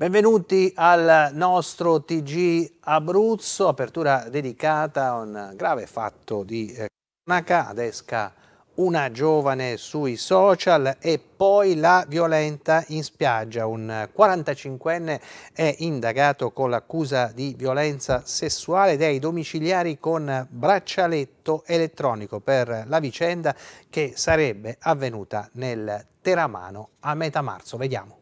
Benvenuti al nostro TG Abruzzo, apertura dedicata a un grave fatto di eh, cronaca, ad esca una giovane sui social e poi la violenta in spiaggia. Un 45enne è indagato con l'accusa di violenza sessuale ed è ai domiciliari con braccialetto elettronico per la vicenda che sarebbe avvenuta nel Teramano a metà marzo. Vediamo.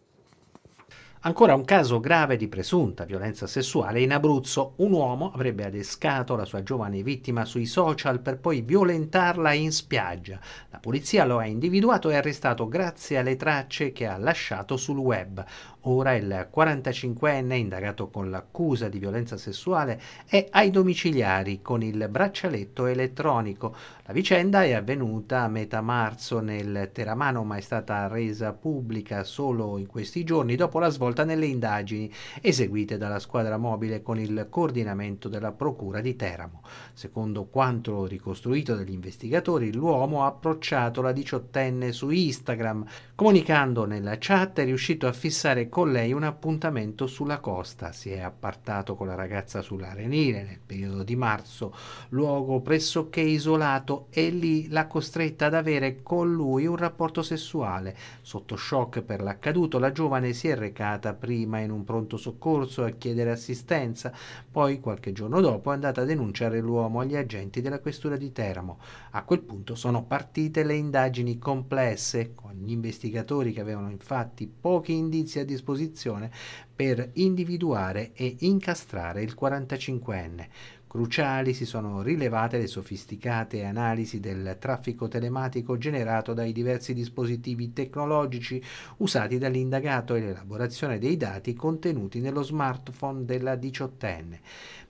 Ancora un caso grave di presunta violenza sessuale in Abruzzo. Un uomo avrebbe adescato la sua giovane vittima sui social per poi violentarla in spiaggia. La polizia lo ha individuato e arrestato grazie alle tracce che ha lasciato sul web. Ora il 45enne, indagato con l'accusa di violenza sessuale, è ai domiciliari con il braccialetto elettronico. La vicenda è avvenuta a metà marzo nel Teramano, ma è stata resa pubblica solo in questi giorni dopo la svolta nelle indagini eseguite dalla squadra mobile con il coordinamento della Procura di Teramo. Secondo quanto ricostruito dagli investigatori, l'uomo ha approcciato la diciottenne su Instagram. Comunicando nella chat è riuscito a fissare con lei un appuntamento sulla costa. Si è appartato con la ragazza sull'Arenile nel periodo di marzo, luogo pressoché isolato, e lì l'ha costretta ad avere con lui un rapporto sessuale. Sotto shock per l'accaduto, la giovane si è recata prima in un pronto soccorso a chiedere assistenza, poi qualche giorno dopo è andata a denunciare l'uomo agli agenti della questura di Teramo. A quel punto sono partite le indagini complesse, con gli investigatori che avevano infatti pochi indizi a disposizione per individuare e incastrare il 45enne. Cruciali si sono rilevate le sofisticate analisi del traffico telematico generato dai diversi dispositivi tecnologici usati dall'indagato e l'elaborazione dei dati contenuti nello smartphone della diciottenne.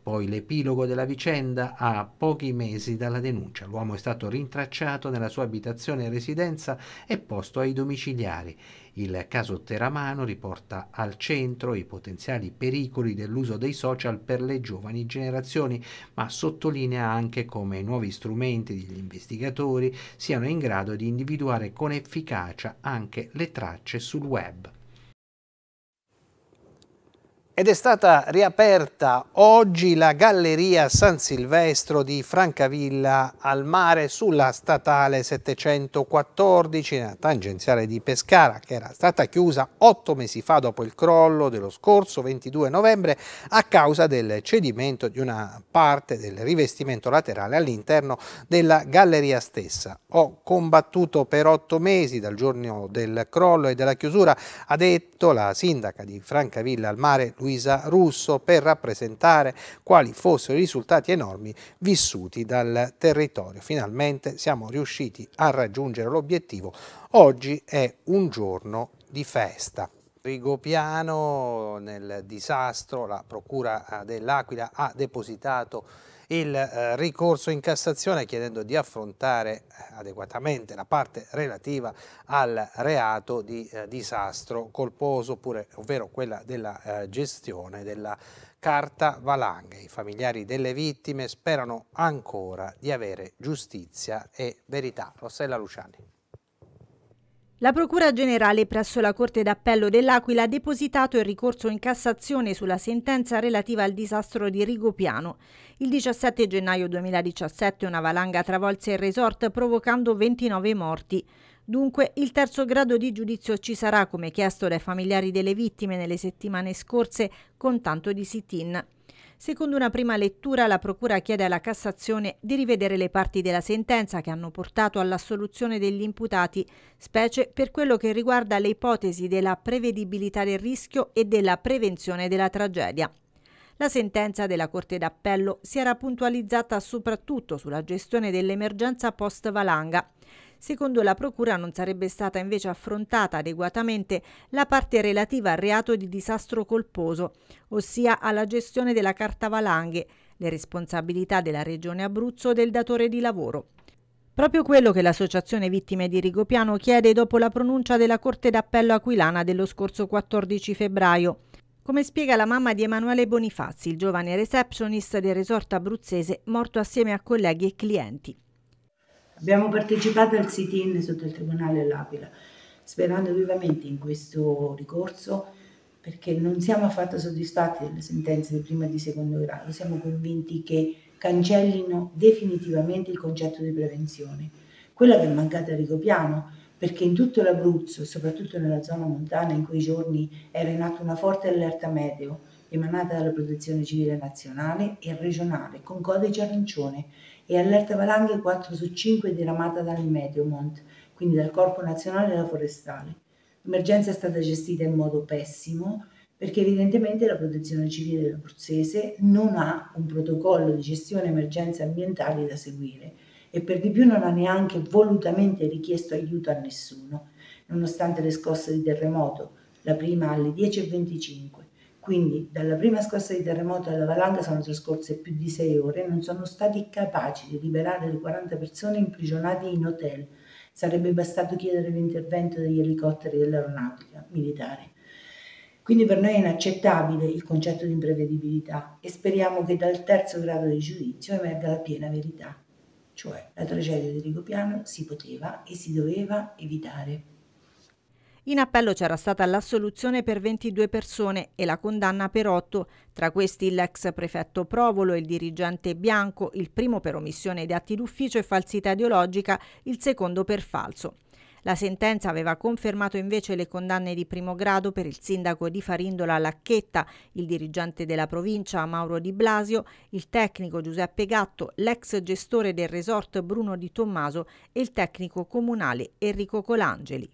Poi l'epilogo della vicenda a pochi mesi dalla denuncia. L'uomo è stato rintracciato nella sua abitazione e residenza e posto ai domiciliari. Il caso Teramano riporta al centro i potenziali pericoli dell'uso dei social per le giovani generazioni, ma sottolinea anche come i nuovi strumenti degli investigatori siano in grado di individuare con efficacia anche le tracce sul web ed è stata riaperta oggi la Galleria San Silvestro di Francavilla al mare sulla statale 714, nella tangenziale di Pescara, che era stata chiusa otto mesi fa dopo il crollo dello scorso 22 novembre a causa del cedimento di una parte del rivestimento laterale all'interno della galleria stessa. Ho combattuto per otto mesi dal giorno del crollo e della chiusura, ha detto la sindaca di Francavilla al mare, Luisa Luisa Russo per rappresentare quali fossero i risultati enormi vissuti dal territorio. Finalmente siamo riusciti a raggiungere l'obiettivo. Oggi è un giorno di festa. Rigopiano nel disastro, la Procura eh, dell'Aquila ha depositato il eh, ricorso in Cassazione chiedendo di affrontare eh, adeguatamente la parte relativa al reato di disastro colposo, oppure, ovvero quella della gestione della carta valanga. I familiari delle vittime sperano ancora di avere giustizia e verità. Rossella Luciani. La Procura Generale presso la Corte d'Appello dell'Aquila ha depositato il ricorso in Cassazione sulla sentenza relativa al disastro di Rigopiano. Il 17 gennaio 2017 una valanga travolse il resort provocando 29 morti. Dunque il terzo grado di giudizio ci sarà come chiesto dai familiari delle vittime nelle settimane scorse con tanto di sit-in. Secondo una prima lettura, la Procura chiede alla Cassazione di rivedere le parti della sentenza che hanno portato all'assoluzione degli imputati, specie per quello che riguarda le ipotesi della prevedibilità del rischio e della prevenzione della tragedia. La sentenza della Corte d'Appello si era puntualizzata soprattutto sulla gestione dell'emergenza post-valanga. Secondo la Procura non sarebbe stata invece affrontata adeguatamente la parte relativa al reato di disastro colposo, ossia alla gestione della carta valanghe, le responsabilità della Regione Abruzzo del datore di lavoro. Proprio quello che l'associazione Vittime di Rigopiano chiede dopo la pronuncia della Corte d'Appello Aquilana dello scorso 14 febbraio. Come spiega la mamma di Emanuele Bonifazzi, il giovane receptionist del resort abruzzese morto assieme a colleghi e clienti. Abbiamo partecipato al sit-in sotto il Tribunale L'Aquila, sperando vivamente in questo ricorso perché non siamo affatto soddisfatti delle sentenze di prima e di secondo grado, siamo convinti che cancellino definitivamente il concetto di prevenzione. Quella che è mancata a Rigopiano, perché in tutto l'Abruzzo, soprattutto nella zona montana in quei giorni, era in atto una forte allerta meteo emanata dalla Protezione Civile Nazionale e regionale con codice arancione e allerta valanghe 4 su 5 diramata dal Mediomont, quindi dal Corpo Nazionale della Forestale. L'emergenza è stata gestita in modo pessimo perché evidentemente la protezione civile abruzzese non ha un protocollo di gestione emergenze ambientali da seguire e per di più non ha neanche volutamente richiesto aiuto a nessuno, nonostante le scosse di terremoto, la prima alle 10.25 quindi dalla prima scossa di terremoto alla valanga sono trascorse più di sei ore e non sono stati capaci di liberare le 40 persone imprigionate in hotel. Sarebbe bastato chiedere l'intervento degli elicotteri dell'aeronautica militare. Quindi per noi è inaccettabile il concetto di imprevedibilità e speriamo che dal terzo grado di giudizio emerga la piena verità, cioè la tragedia di Rigopiano si poteva e si doveva evitare. In appello c'era stata l'assoluzione per 22 persone e la condanna per 8, tra questi l'ex prefetto Provolo, il dirigente Bianco, il primo per omissione di atti d'ufficio e falsità ideologica, il secondo per falso. La sentenza aveva confermato invece le condanne di primo grado per il sindaco di Farindola Lacchetta, il dirigente della provincia Mauro Di Blasio, il tecnico Giuseppe Gatto, l'ex gestore del resort Bruno Di Tommaso e il tecnico comunale Enrico Colangeli.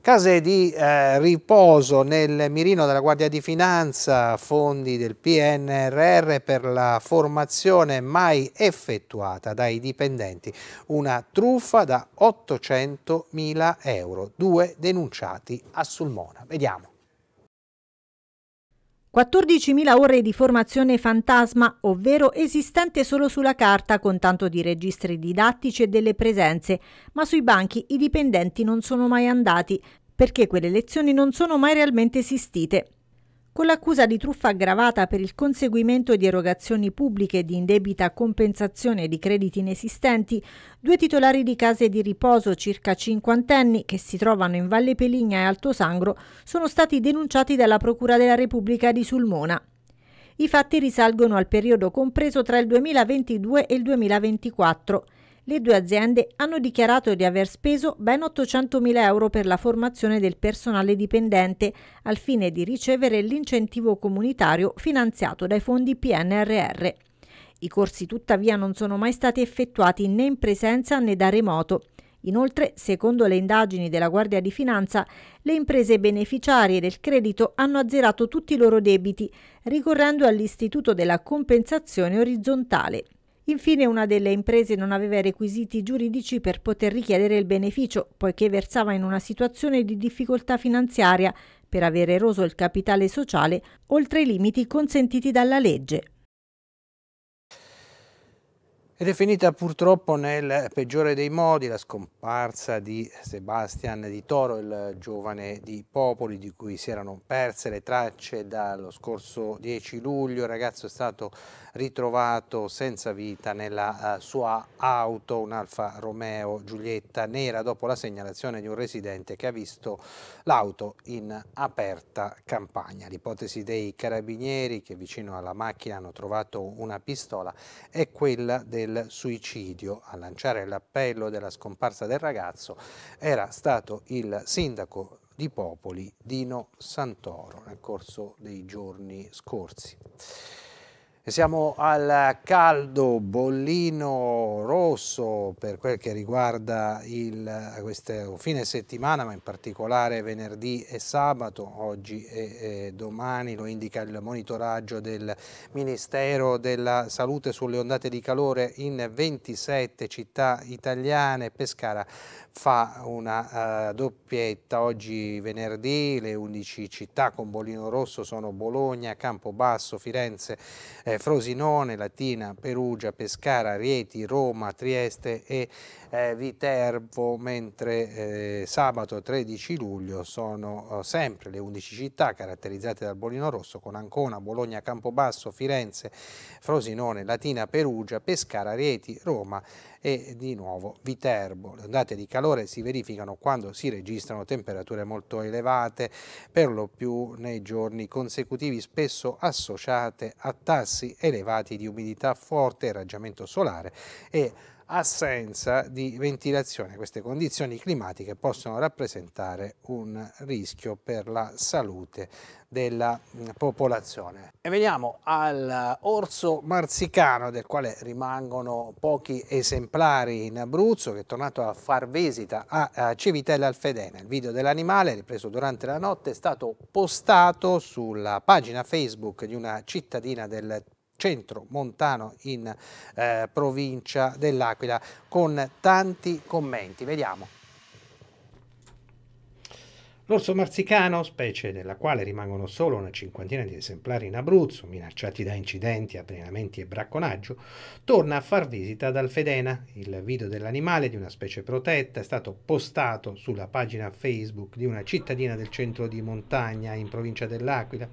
Case di eh, riposo nel mirino della Guardia di Finanza, fondi del PNRR per la formazione mai effettuata dai dipendenti. Una truffa da 800 mila euro, due denunciati a Sulmona. Vediamo. 14.000 ore di formazione fantasma, ovvero esistente solo sulla carta con tanto di registri didattici e delle presenze, ma sui banchi i dipendenti non sono mai andati, perché quelle lezioni non sono mai realmente esistite. Con l'accusa di truffa aggravata per il conseguimento di erogazioni pubbliche di indebita compensazione di crediti inesistenti, due titolari di case di riposo circa cinquantenni che si trovano in Valle Peligna e Alto Sangro sono stati denunciati dalla Procura della Repubblica di Sulmona. I fatti risalgono al periodo compreso tra il 2022 e il 2024. Le due aziende hanno dichiarato di aver speso ben 800.000 euro per la formazione del personale dipendente al fine di ricevere l'incentivo comunitario finanziato dai fondi PNRR. I corsi tuttavia non sono mai stati effettuati né in presenza né da remoto. Inoltre, secondo le indagini della Guardia di Finanza, le imprese beneficiarie del credito hanno azzerato tutti i loro debiti, ricorrendo all'istituto della compensazione orizzontale, Infine una delle imprese non aveva i requisiti giuridici per poter richiedere il beneficio, poiché versava in una situazione di difficoltà finanziaria per aver eroso il capitale sociale oltre i limiti consentiti dalla legge. Ed è finita purtroppo nel peggiore dei modi la scomparsa di Sebastian Di Toro, il giovane di Popoli di cui si erano perse le tracce dallo scorso 10 luglio. Il ragazzo è stato ritrovato senza vita nella eh, sua auto, un Alfa Romeo Giulietta nera, dopo la segnalazione di un residente che ha visto l'auto in aperta campagna. L'ipotesi dei carabinieri che vicino alla macchina hanno trovato una pistola è quella del del suicidio. A lanciare l'appello della scomparsa del ragazzo era stato il sindaco di Popoli, Dino Santoro, nel corso dei giorni scorsi. Siamo al caldo bollino rosso per quel che riguarda il, questo fine settimana, ma in particolare venerdì e sabato, oggi e, e domani, lo indica il monitoraggio del Ministero della Salute sulle ondate di calore in 27 città italiane. Pescara fa una uh, doppietta oggi venerdì, le 11 città con bollino rosso sono Bologna, Campobasso, Firenze, eh, Frosinone, Latina, Perugia, Pescara, Rieti, Roma, Trieste e eh, Viterbo, mentre eh, sabato 13 luglio sono eh, sempre le 11 città caratterizzate dal bolino rosso con Ancona, Bologna, Campobasso, Firenze, Frosinone, Latina, Perugia, Pescara, Rieti, Roma e di nuovo Viterbo. Le ondate di calore si verificano quando si registrano temperature molto elevate, per lo più nei giorni consecutivi spesso associate a tassi elevati di umidità forte, raggiamento solare e assenza di ventilazione. Queste condizioni climatiche possono rappresentare un rischio per la salute della mm, popolazione. E veniamo all'orso marzicano del quale rimangono pochi esemplari in Abruzzo che è tornato a far visita a Civitella Alfedena. Il video dell'animale ripreso durante la notte è stato postato sulla pagina Facebook di una cittadina del centro montano in eh, provincia dell'Aquila con tanti commenti. Vediamo. L'orso marsicano, specie della quale rimangono solo una cinquantina di esemplari in Abruzzo, minacciati da incidenti, avvelenamenti e bracconaggio, torna a far visita ad Alfedena. Il video dell'animale di una specie protetta è stato postato sulla pagina Facebook di una cittadina del centro di montagna in provincia dell'Aquila,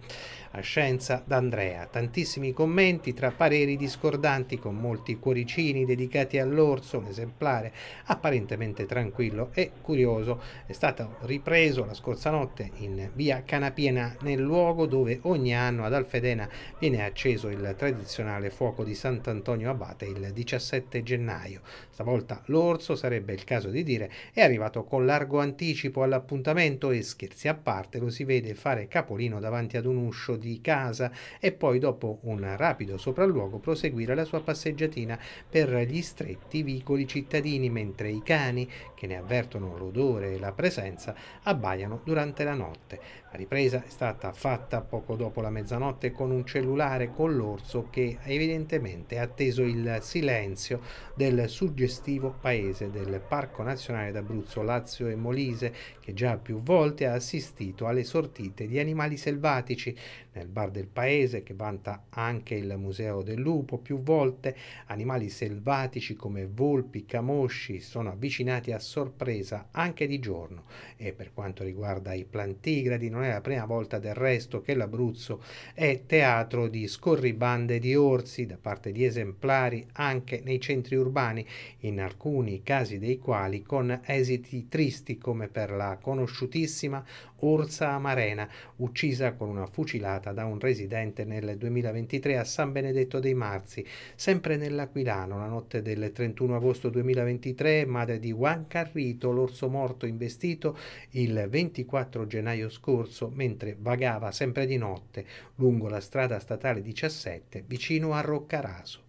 a Scienza d'Andrea. Tantissimi commenti tra pareri discordanti con molti cuoricini dedicati all'orso, un esemplare apparentemente tranquillo e curioso. È stato ripreso la scorsa scorsa notte in via Canapiena, nel luogo dove ogni anno ad Alfedena viene acceso il tradizionale fuoco di Sant'Antonio Abate il 17 gennaio. Stavolta l'orso, sarebbe il caso di dire, è arrivato con largo anticipo all'appuntamento e scherzi a parte lo si vede fare capolino davanti ad un uscio di casa e poi dopo un rapido sopralluogo proseguire la sua passeggiatina per gli stretti vicoli cittadini mentre i cani, che ne avvertono l'odore e la presenza, abbaiano Milano durante la notte. La ripresa è stata fatta poco dopo la mezzanotte con un cellulare con l'orso che evidentemente ha atteso il silenzio del suggestivo paese del Parco Nazionale d'Abruzzo, Lazio e Molise che già più volte ha assistito alle sortite di animali selvatici. Nel bar del paese che vanta anche il Museo del Lupo più volte animali selvatici come volpi, camosci sono avvicinati a sorpresa anche di giorno e per quanto riguarda riguarda i plantigradi, non è la prima volta del resto che l'Abruzzo è teatro di scorribande di orsi da parte di esemplari anche nei centri urbani, in alcuni casi dei quali con esiti tristi come per la conosciutissima Ursa Amarena, uccisa con una fucilata da un residente nel 2023 a San Benedetto dei Marzi, sempre nell'Aquilano, la notte del 31 agosto 2023, madre di Juan Carrito, l'orso morto investito il 24 gennaio scorso mentre vagava sempre di notte lungo la strada statale 17 vicino a Roccaraso.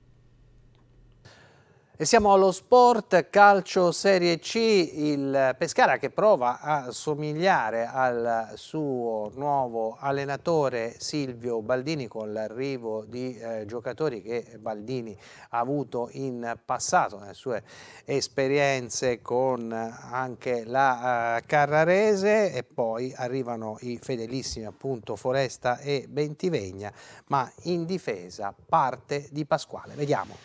E siamo allo sport calcio Serie C, il Pescara che prova a somigliare al suo nuovo allenatore Silvio Baldini con l'arrivo di eh, giocatori che Baldini ha avuto in passato nelle sue esperienze con anche la eh, Carrarese e poi arrivano i fedelissimi appunto Foresta e Bentivegna ma in difesa parte di Pasquale, vediamo.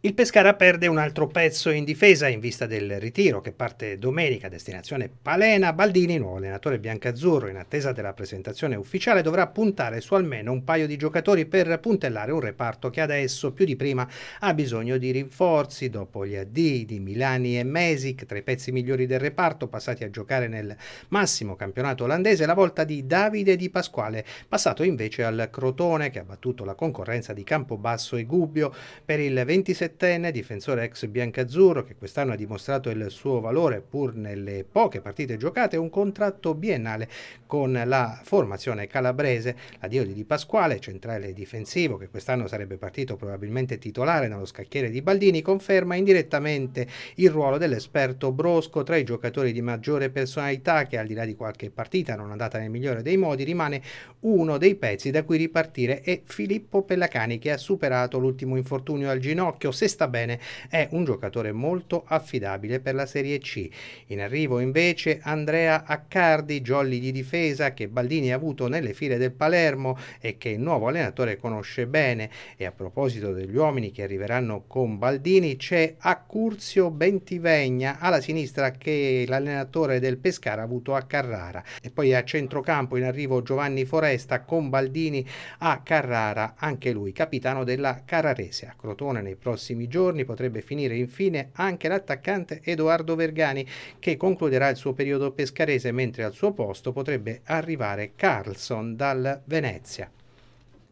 Il Pescara perde un altro pezzo in difesa in vista del ritiro che parte domenica a destinazione Palena. Baldini, nuovo allenatore biancazzurro, in attesa della presentazione ufficiale, dovrà puntare su almeno un paio di giocatori per puntellare un reparto che adesso, più di prima, ha bisogno di rinforzi dopo gli addii di Milani e Mesic, tra i pezzi migliori del reparto passati a giocare nel massimo campionato olandese, la volta di Davide Di Pasquale, passato invece al Crotone che ha battuto la concorrenza di Campobasso e Gubbio per il 27 diciassettenne difensore ex biancazzurro che quest'anno ha dimostrato il suo valore pur nelle poche partite giocate, un contratto biennale con la formazione calabrese. L'addio di Di Pasquale, centrale difensivo che quest'anno sarebbe partito probabilmente titolare nello scacchiere di Baldini, conferma indirettamente il ruolo dell'esperto Brosco tra i giocatori di maggiore personalità che al di là di qualche partita non andata nel migliore dei modi rimane uno dei pezzi da cui ripartire è Filippo Pellacani che ha superato l'ultimo infortunio al ginocchio se sta bene, è un giocatore molto affidabile per la Serie C. In arrivo invece Andrea Accardi, jolly di difesa che Baldini ha avuto nelle file del Palermo e che il nuovo allenatore conosce bene. E a proposito degli uomini che arriveranno con Baldini, c'è Accurzio Bentivegna alla sinistra che l'allenatore del Pescara ha avuto a Carrara. E poi a centrocampo in arrivo Giovanni Foresta con Baldini a Carrara, anche lui capitano della Cararese A Crotone nei prossimi prossimi giorni potrebbe finire infine anche l'attaccante Edoardo Vergani che concluderà il suo periodo pescarese mentre al suo posto potrebbe arrivare Carlson dal Venezia.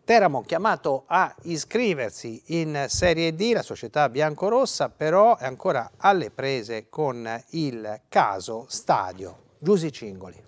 Teramo chiamato a iscriversi in Serie D, la società biancorossa però è ancora alle prese con il caso Stadio. Giusi Cingoli.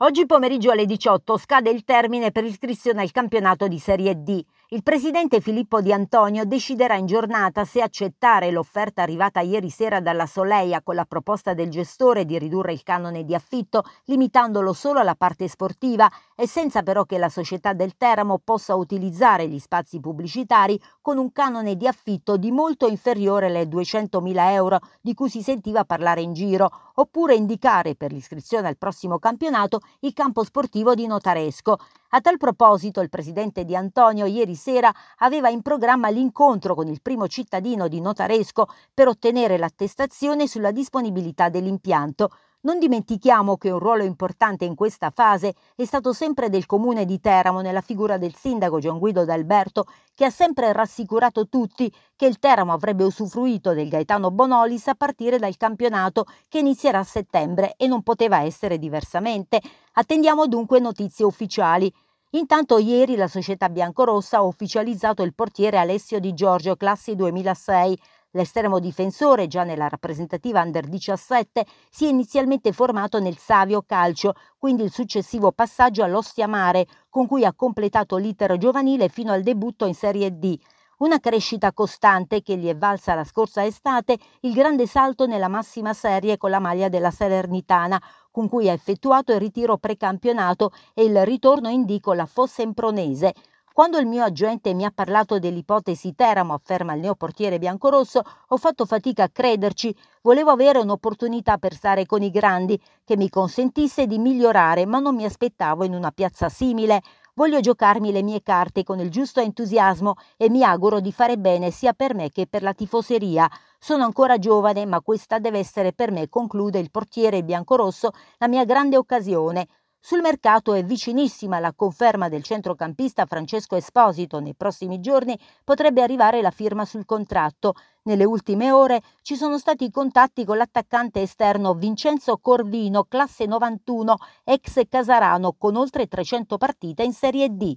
Oggi pomeriggio alle 18 scade il termine per l'iscrizione al campionato di Serie D. Il presidente Filippo Di Antonio deciderà in giornata se accettare l'offerta arrivata ieri sera dalla Soleia con la proposta del gestore di ridurre il canone di affitto limitandolo solo alla parte sportiva e senza però che la società del Teramo possa utilizzare gli spazi pubblicitari con un canone di affitto di molto inferiore alle 200.000 euro di cui si sentiva parlare in giro, oppure indicare per l'iscrizione al prossimo campionato il campo sportivo di Notaresco. A tal proposito, il presidente Di Antonio ieri sera aveva in programma l'incontro con il primo cittadino di Notaresco per ottenere l'attestazione sulla disponibilità dell'impianto, non dimentichiamo che un ruolo importante in questa fase è stato sempre del comune di Teramo nella figura del sindaco Gian Guido D'Alberto che ha sempre rassicurato tutti che il Teramo avrebbe usufruito del Gaetano Bonolis a partire dal campionato che inizierà a settembre e non poteva essere diversamente. Attendiamo dunque notizie ufficiali. Intanto ieri la società biancorossa ha ufficializzato il portiere Alessio Di Giorgio, classe 2006, L'estremo difensore, già nella rappresentativa under 17, si è inizialmente formato nel Savio Calcio, quindi il successivo passaggio all'Ostia Mare, con cui ha completato l'iter giovanile fino al debutto in Serie D. Una crescita costante che gli è valsa la scorsa estate il grande salto nella massima serie con la maglia della Salernitana, con cui ha effettuato il ritiro precampionato e il ritorno in D con la Fossa Impronese. Quando il mio agente mi ha parlato dell'ipotesi Teramo, afferma il neoportiere biancorosso, ho fatto fatica a crederci. Volevo avere un'opportunità per stare con i grandi, che mi consentisse di migliorare, ma non mi aspettavo in una piazza simile. Voglio giocarmi le mie carte con il giusto entusiasmo e mi auguro di fare bene sia per me che per la tifoseria. Sono ancora giovane, ma questa deve essere per me, conclude il portiere biancorosso, la mia grande occasione. Sul mercato è vicinissima la conferma del centrocampista Francesco Esposito. Nei prossimi giorni potrebbe arrivare la firma sul contratto. Nelle ultime ore ci sono stati contatti con l'attaccante esterno Vincenzo Corvino, classe 91, ex Casarano, con oltre 300 partite in Serie D.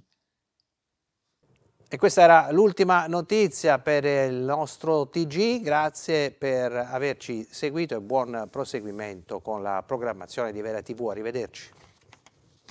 E questa era l'ultima notizia per il nostro TG, grazie per averci seguito e buon proseguimento con la programmazione di Vera TV, arrivederci.